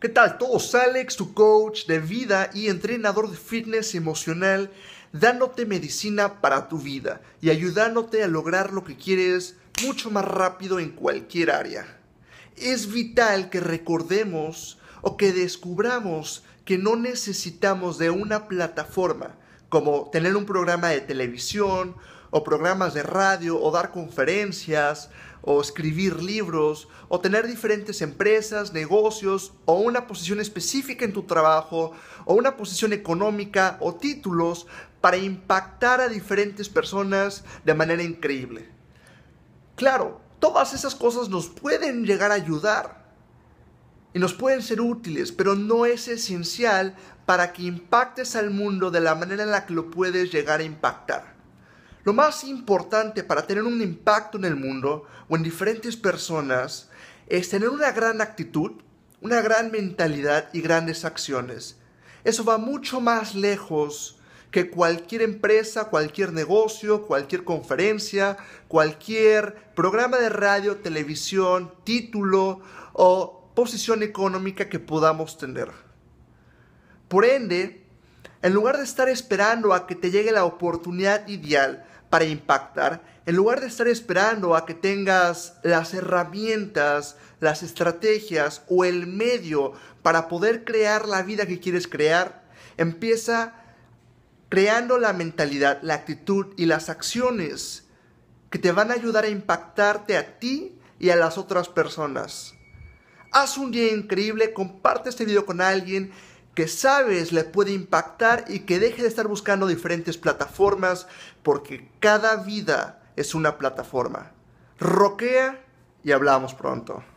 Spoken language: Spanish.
¿Qué tal? Todos Alex, tu coach de vida y entrenador de fitness emocional, dándote medicina para tu vida y ayudándote a lograr lo que quieres mucho más rápido en cualquier área. Es vital que recordemos o que descubramos que no necesitamos de una plataforma como tener un programa de televisión o programas de radio, o dar conferencias, o escribir libros, o tener diferentes empresas, negocios, o una posición específica en tu trabajo, o una posición económica, o títulos para impactar a diferentes personas de manera increíble. Claro, todas esas cosas nos pueden llegar a ayudar y nos pueden ser útiles, pero no es esencial para que impactes al mundo de la manera en la que lo puedes llegar a impactar. Lo más importante para tener un impacto en el mundo o en diferentes personas es tener una gran actitud, una gran mentalidad y grandes acciones. Eso va mucho más lejos que cualquier empresa, cualquier negocio, cualquier conferencia, cualquier programa de radio, televisión, título o posición económica que podamos tener. Por ende, en lugar de estar esperando a que te llegue la oportunidad ideal para impactar, en lugar de estar esperando a que tengas las herramientas, las estrategias o el medio para poder crear la vida que quieres crear, empieza creando la mentalidad, la actitud y las acciones que te van a ayudar a impactarte a ti y a las otras personas. Haz un día increíble, comparte este video con alguien que sabes le puede impactar y que deje de estar buscando diferentes plataformas porque cada vida es una plataforma. Roquea y hablamos pronto.